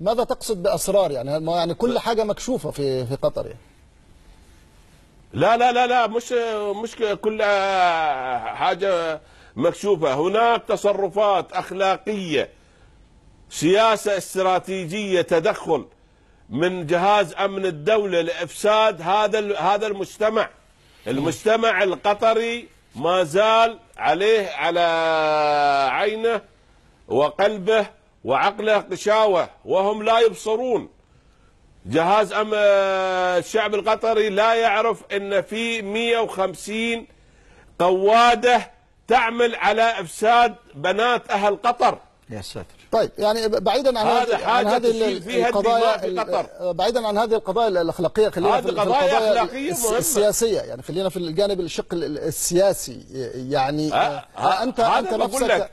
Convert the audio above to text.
ماذا تقصد باسرار يعني ما يعني كل حاجه مكشوفه في في قطر يعني. لا لا لا لا مش مش كل حاجه مكشوفه هناك تصرفات اخلاقيه سياسه استراتيجيه تدخل من جهاز امن الدوله لافساد هذا هذا المجتمع المجتمع القطري ما زال عليه على عينه وقلبه وعقله قشاوة وهم لا يبصرون جهاز أم آه، الشعب القطري لا يعرف أن في 150 قوادة تعمل على إفساد بنات أهل قطر يا ساتر طيب يعني بعيدا عن هذه عن هذه القضايا بعيدا عن هذه القضايا الاخلاقيه خلينا في القضايا الاخلاقيه السياسيه يعني خلينا في الجانب الشق السياسي يعني آه آه انت انت نفسك